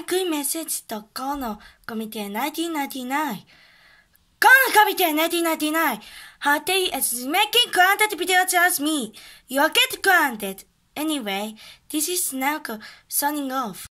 agree message to Kono Committee 1999. Kono Committee 1999, her day is making granted video just me. You'll get granted. Anyway, this is Naoko signing off.